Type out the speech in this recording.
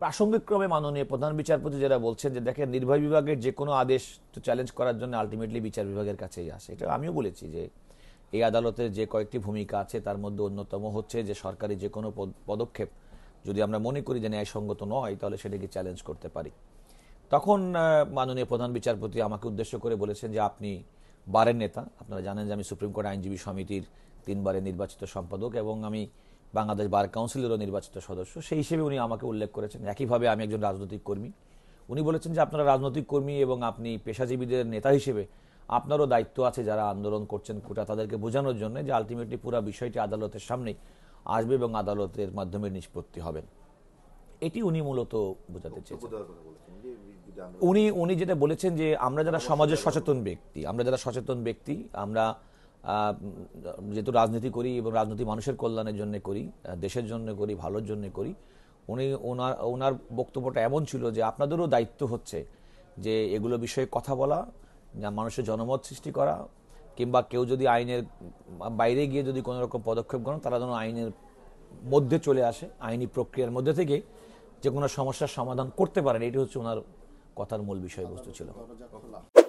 প্রাসঙ্গিক ক্রমে মাননীয় প্রধান বিচারপতি যারা বলছেন যে দেখেন নির্ভয় বিভাগের যে কোনো আদেশ তো চ্যালেঞ্জ করার জন্য আলটিমেটলি বিচার বিভাগের কাছেই আসে এটা আমিও বলেছি যে এই আদালতের যে কয়েকটি ভূমিকা আছে তার মধ্যে অন্যতম হচ্ছে যে সরকারি যে কোনো পদক্ষেপ যদি আমরা মনে করি যে ন্যায়সঙ্গত নয় তাহলে সেটাকে চ্যালেঞ্জ করতে পারি তখন মাননীয় প্রধান বিচারপতি আমাকে উদ্দেশ্য করে বলেছেন যে আপনি বারের নেতা আপনারা জানেন যে আমি সুপ্রিম কোর্ট আইনজীবী সমিতির তিনবারের নির্বাচিত সম্পাদক এবং আমি বাংলাদেশ বার কাউন্সিলেরও নির্বাচিত সদস্য সেই হিসেবে উনি আমাকে উল্লেখ করেছেন একইভাবে আমি একজন রাজনৈতিক কর্মী উনি বলেছেন যে আপনারা রাজনৈতিক কর্মী এবং আপনি পেশাজীবীদের নেতা হিসেবে আপনারও দায়িত্ব আছে যারা আন্দোলন করছেন কোটা তাদেরকে বোঝানোর জন্য যে আলটিমেটলি পুরো বিষয়টি আদালতের সামনেই আসবে এবং আদালতের মাধ্যমে নিষ্পত্তি হবে এটি উনি মূলত বোঝাতে চেয়েছেন উনি উনি যেটা বলেছেন যে আমরা যারা সমাজের সচেতন ব্যক্তি আমরা যারা সচেতন ব্যক্তি আমরা যেহেতু রাজনীতি করি এবং রাজনীতি মানুষের কল্যাণের জন্য করি দেশের জন্য করি ভালোর জন্য করি উনি ওনার ওনার বক্তব্যটা এমন ছিল যে আপনাদেরও দায়িত্ব হচ্ছে যে এগুলো বিষয়ে কথা বলা যা মানুষের জনমত সৃষ্টি করা কিংবা কেউ যদি আইনের বাইরে গিয়ে যদি কোনো রকম পদক্ষেপ গ্রহণ তারা যেন আইনের মধ্যে চলে আসে আইনি প্রক্রিয়ার মধ্যে থেকে যে কোনো সমস্যার সমাধান করতে পারেন এটি হচ্ছে ওনার কথার মূল বিষয়বস্তু ছিল